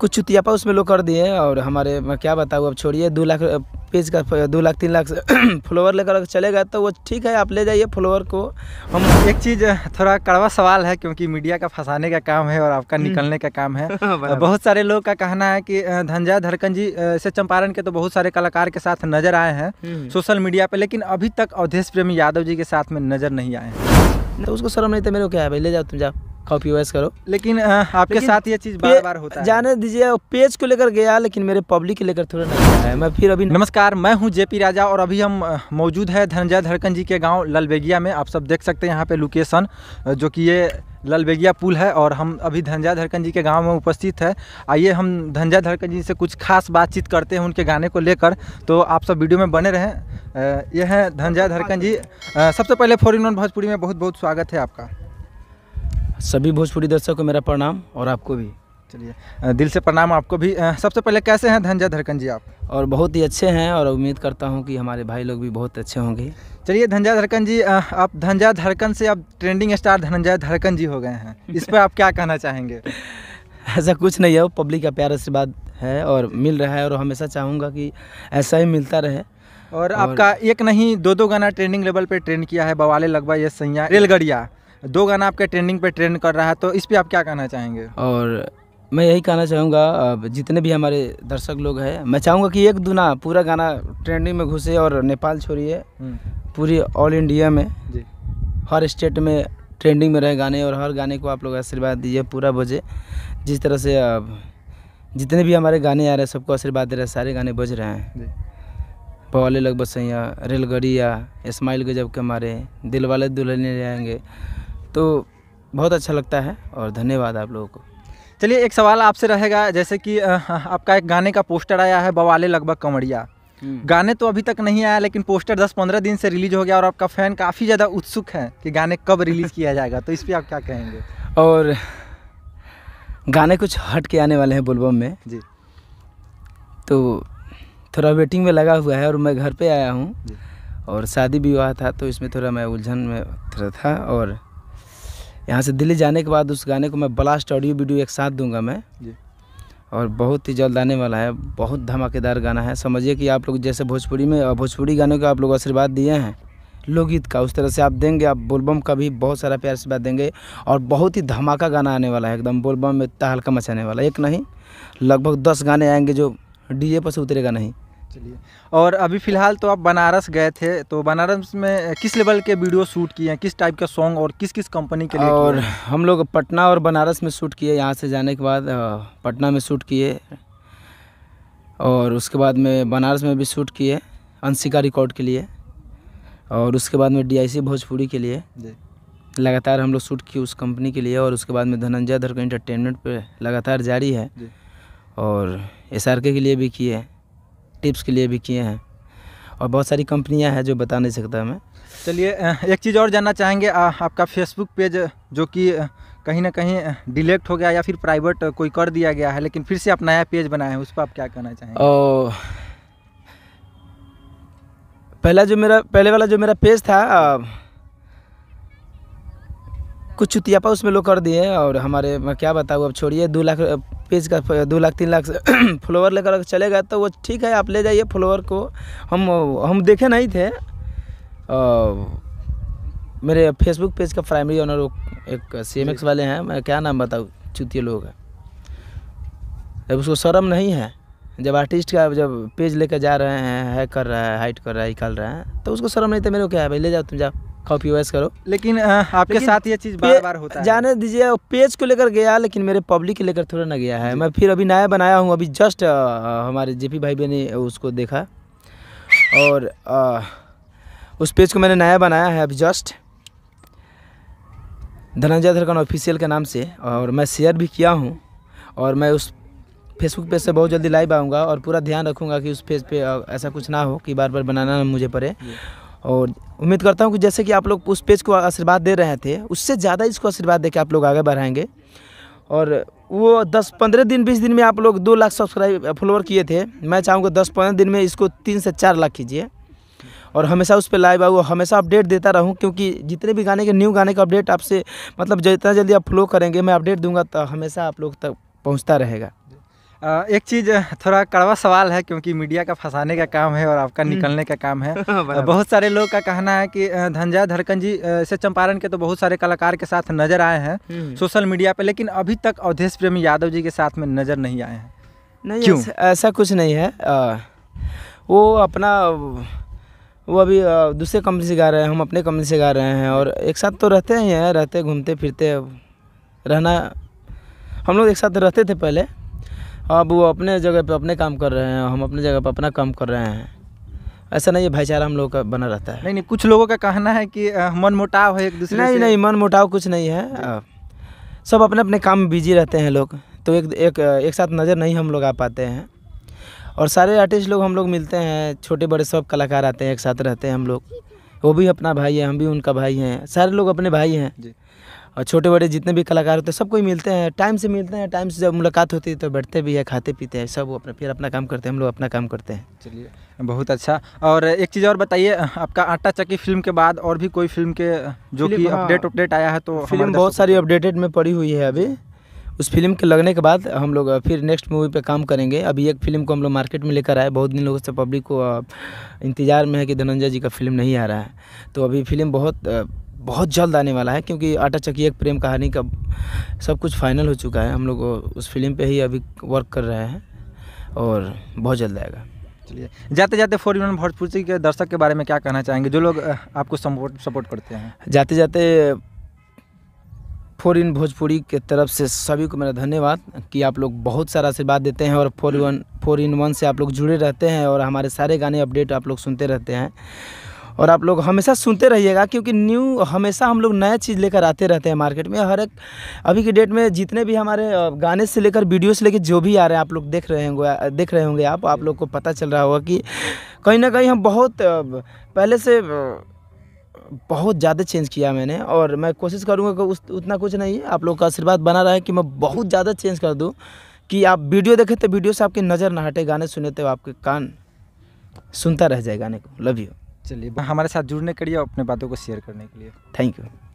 कुछ चुतियापा उसमें लोग कर दिए और हमारे क्या बताऊँ अब छोड़िए दो लाख पेज का दो लाख तीन लाख फॉलोवर लेकर चले गए तो वो ठीक है आप ले जाइए फॉलोवर को हम एक चीज़ थोड़ा कड़वा सवाल है क्योंकि मीडिया का फंसाने का काम है और आपका हम्म। निकलने का काम है बहुत सारे लोग का कहना है कि धनजय धड़कन जी से चंपारण के तो बहुत सारे कलाकार के साथ नजर आए हैं सोशल मीडिया पर लेकिन अभी तक अवधेश प्रेमी यादव जी के साथ में नज़र नहीं आए तो उसको शर्म नहीं था तो मेरे को क्या है भाई ले जाओ तुम जाओ कॉपी वाइज करो लेकिन आ, आपके लेकिन साथ ये चीज बार बार होता है जाने दीजिए पेज को लेकर गया लेकिन मेरे पब्लिक के लेकर थोड़ा नहीं है मैं फिर अभी नमस्कार मैं हूँ जेपी राजा और अभी हम मौजूद है धनंजय धड़कन जी के गाँव ललबेगिया में आप सब देख सकते हैं यहाँ पे लोकेशन जो कि ये ललबेगिया पुल है और हम अभी धनजा धड़कन जी के गांव में उपस्थित है आइए हम धनजा धड़कन जी से कुछ खास बातचीत करते हैं उनके गाने को लेकर तो आप सब वीडियो में बने रहें यह है धनजा धड़कन जी सबसे पहले फोरिन भोजपुरी में बहुत बहुत स्वागत है आपका सभी भोजपुरी दर्शकों को मेरा प्रणाम और आपको भी चलिए दिल से प्रणाम आपको भी सबसे पहले कैसे हैं धनजय धरकन जी आप और बहुत ही अच्छे हैं और उम्मीद करता हूं कि हमारे भाई लोग भी बहुत अच्छे होंगे चलिए धनजय धरकन जी आप धनजय धरकन से आप ट्रेंडिंग स्टार धनंजय धरकन जी हो गए हैं इस पर आप क्या कहना चाहेंगे ऐसा कुछ नहीं है पब्लिक का प्यार आशीर्वाद है और मिल रहा है और हमेशा चाहूँगा कि ऐसा ही मिलता रहे और, और आपका एक नहीं दो दो गाना ट्रेंडिंग लेवल पे ट्रेंड किया है बवाले लगवा ये सैया रेलगड़िया दो गाना आपके ट्रेंडिंग पे ट्रेंड कर रहा है तो इस पर आप क्या कहना चाहेंगे और मैं यही कहना चाहूँगा जितने भी हमारे दर्शक लोग हैं मैं चाहूँगा कि एक दुना पूरा गाना ट्रेंडिंग में घुसे और नेपाल छोड़िए हम्म। पूरी ऑल इंडिया में हर स्टेट में ट्रेंडिंग में रहे गाने और हर गाने को आप लोग आशीर्वाद दीजिए पूरा बजे जिस तरह से अब जितने भी हमारे गाने आ रहे हैं सबको आशीर्वाद दे रहे हैं सारे गाने बज रहे हैं पवाले लगभग सैया या स्माइल गजब के मारे दिल वाले ले जाएंगे तो बहुत अच्छा लगता है और धन्यवाद आप लोगों को चलिए एक सवाल आपसे रहेगा जैसे कि आपका एक गाने का पोस्टर आया है बवाले लगभग कमड़िया हम्म। गाने तो अभी तक नहीं आया लेकिन पोस्टर 10-15 दिन से रिलीज हो गया और आपका फैन काफ़ी ज़्यादा उत्सुक है कि गाने कब रिलीज़ किया जाएगा तो इस पर आप क्या कहेंगे और गाने कुछ हट के आने वाले हैं बुलबम में जी तो थोड़ा वेटिंग में लगा हुआ है और मैं घर पर आया हूँ और शादी विवाह था तो इसमें थोड़ा मैं उलझन में थोड़ा था और यहाँ से दिल्ली जाने के बाद उस गाने को मैं ब्लास्ट ऑडियो वीडियो एक साथ दूंगा मैं जी और बहुत ही जल्द आने वाला है बहुत धमाकेदार गाना है समझिए कि आप लोग जैसे भोजपुरी में भोजपुरी गानों के आप लोग आशीर्वाद दिए हैं लोकगीत का उस तरह से आप देंगे आप बोलबम का भी बहुत सारा प्यार से बात देंगे और बहुत ही धमाका गाना आने वाला है एकदम बोलबम में तहलका मचाने वाला एक नहीं लगभग दस गाने आएंगे जो डीजे पर से उतरेगा नहीं चलिए और अभी फ़िलहाल तो आप बनारस गए थे तो बनारस में किस लेवल के वीडियो शूट किए हैं किस टाइप का सॉन्ग और किस किस कंपनी के लिए और हम लोग पटना और बनारस में शूट किए यहाँ से जाने के बाद पटना में शूट किए और उसके बाद में बनारस में भी शूट किए अंशिका रिकॉर्ड के लिए और उसके बाद में डी भोजपुरी के लिए लगातार हम लोग शूट किए उस कंपनी के लिए और उसके बाद में धनंजय धर का इंटरटेनमेंट पर लगातार जारी है और एस के लिए भी किए टिप्स के लिए भी किए हैं और बहुत सारी कंपनियां हैं जो बता नहीं सकता मैं चलिए एक चीज़ और जानना चाहेंगे आ, आपका फेसबुक पेज जो कि कहीं ना कहीं डिलेक्ट हो गया या फिर प्राइवेट कोई कर दिया गया है लेकिन फिर से आप नया पेज बनाए हैं उस पर आप क्या कहना चाहेंगे ओ, पहला जो मेरा पहले वाला जो मेरा पेज था आ, कुछ चुतियापा उसमें लोग कर दिए और हमारे मैं क्या बताऊँ अब छोड़िए दो लाख पेज का दो लाख तीन लाख फॉलोवर लेकर चले गए तो वो ठीक है आप ले जाइए फॉलोवर को हम हम देखे नहीं थे आ, मेरे फेसबुक पेज का प्राइमरी ऑनर एक सी वाले हैं मैं क्या नाम बताऊँ चुतिया लोग हैं जब उसको शर्म नहीं है जब आर्टिस्ट का जब पेज लेकर जा रहे हैं है कर रहा है हाइट कर रहा है निकाल रहे हैं तो उसको शर्म नहीं था मेरे को क्या है भाई ले जाओ तुम जाओ कॉपी पियो करो लेकिन आ, आपके लेकिन साथ ये चीज़ बार बार होता है जाने दीजिए पेज को लेकर गया लेकिन मेरे पब्लिक के लेकर थोड़ा ना गया है मैं फिर अभी नया बनाया हूँ अभी जस्ट आ, हमारे जेपी भाई बहन ने उसको देखा और आ, उस पेज को मैंने नया बनाया है अभी जस्ट धनंजय धरकन ऑफिशियल के नाम से और मैं शेयर भी किया हूँ और मैं उस फेसबुक पेज से बहुत जल्दी लाइव आऊँगा और पूरा ध्यान रखूँगा कि उस पेज पे ऐसा कुछ ना हो कि बार बार बनाना मुझे पड़े और उम्मीद करता हूँ कि जैसे कि आप लोग उस पेज को आशीर्वाद दे रहे थे उससे ज़्यादा इसको आशीर्वाद दे आप लोग आगे बढ़ाएंगे और वो दस पंद्रह दिन बीस दिन में आप लोग दो लाख सब्सक्राइब फॉलोअर किए थे मैं चाहूँगा दस पंद्रह दिन में इसको तीन से चार लाख कीजिए और हमेशा उस पर लाइव आऊँ हमेशा अपडेट देता रहूँ क्योंकि जितने भी गाने के न्यू गाने का अपडेट आपसे मतलब जितना जल्दी आप फ्लो करेंगे मैं अपडेट दूंगा तो हमेशा आप लोग तक पहुँचता रहेगा एक चीज़ थोड़ा कड़वा सवाल है क्योंकि मीडिया का फंसाने का काम है और आपका हम्म। निकलने का काम है बहुत सारे लोग का कहना है कि धनजय धड़कन जी से चंपारण के तो बहुत सारे कलाकार के साथ नजर आए हैं हम्म। सोशल मीडिया पे लेकिन अभी तक अवधेश प्रेमी यादव जी के साथ में नज़र नहीं आए हैं नहीं क्यों? ऐसा कुछ नहीं है आ, वो अपना वो अभी दूसरे कंपनी से गा रहे हैं हम अपने कंपनी से गा रहे हैं और एक साथ तो रहते ही हैं रहते घूमते फिरते रहना हम लोग एक साथ रहते थे पहले अब वो अपने जगह पे अपने काम कर रहे हैं हम अपने जगह पे अपना काम कर रहे हैं ऐसा नहीं है भाईचारा हम लोग का बना रहता है नहीं नहीं कुछ लोगों का कहना है कि मन मुटाव है एक दूसरे नहीं से। नहीं मन मुटाव कुछ नहीं है सब अपने अपने काम में बिजी रहते हैं लोग तो एक एक एक साथ नज़र नहीं हम लोग आ पाते हैं और सारे आर्टिस्ट लोग हम लोग मिलते हैं छोटे बड़े सब कलाकार आते हैं एक साथ रहते हैं हम लोग वो भी अपना भाई है हम भी उनका भाई हैं सारे लोग अपने भाई हैं जी और छोटे बड़े जितने भी कलाकार होते हैं सबको ही मिलते हैं टाइम से मिलते हैं टाइम से जब मुलाकात होती है तो बैठते भी है खाते पीते हैं सब अपना फिर अपना काम करते हैं हम लोग अपना काम करते हैं चलिए बहुत अच्छा और एक चीज़ और बताइए आपका आटा चक्की फिल्म के बाद और भी कोई फिल्म के जो कि अपडेट हाँ। अपडेट आया है तो फिल्म बहुत सारी अपडेटेड में पड़ी हुई है अभी उस फिल्म के लगने के बाद हम लोग फिर नेक्स्ट मूवी पे काम करेंगे अभी एक फिल्म को हम लोग मार्केट में लेकर आए बहुत दिन लोगों से पब्लिक को इंतज़ार में है कि धनंजय जी का फिल्म नहीं आ रहा है तो अभी फिल्म बहुत बहुत जल्द आने वाला है क्योंकि आटा चक्की एक प्रेम कहानी का सब कुछ फाइनल हो चुका है हम लोग उस फिल्म पे ही अभी वर्क कर रहे हैं और बहुत जल्द आएगा चलिए जाते जाते फोर यूनियन भोजपुरी के दर्शक के बारे में क्या कहना चाहेंगे जो लोग आपको सपोर्ट सपोर्ट करते हैं जाते जाते फोर इन भोजपुरी के तरफ से सभी को मेरा धन्यवाद कि आप लोग बहुत सारा आशीर्वाद देते हैं और four one four in one से आप लोग जुड़े रहते हैं और हमारे सारे गाने अपडेट आप लोग सुनते रहते हैं और आप लोग हमेशा सुनते रहिएगा क्योंकि न्यू हमेशा हम लोग नया चीज़ लेकर आते रहते हैं मार्केट में हर एक अभी की डेट में जितने भी हमारे गाने से लेकर वीडियो से लेकर जो भी आ रहे हैं आप लोग देख रहे होंगे देख रहे होंगे आप आप लोग को पता चल रहा होगा कि कहीं ना कहीं हम बहुत पहले से बहुत ज़्यादा चेंज किया मैंने और मैं कोशिश करूँगा कि उस उतना कुछ नहीं आप लोग का आशीर्वाद बना रहा है कि मैं बहुत ज़्यादा चेंज कर दूँ कि आप वीडियो देखें तो वीडियो से आपकी नज़र ना हटे गाने सुने तो आपके कान सुनता रह जाए गाने को लव यू चलिए हमारे साथ जुड़ने के लिए और अपने बातों को शेयर करने के लिए थैंक यू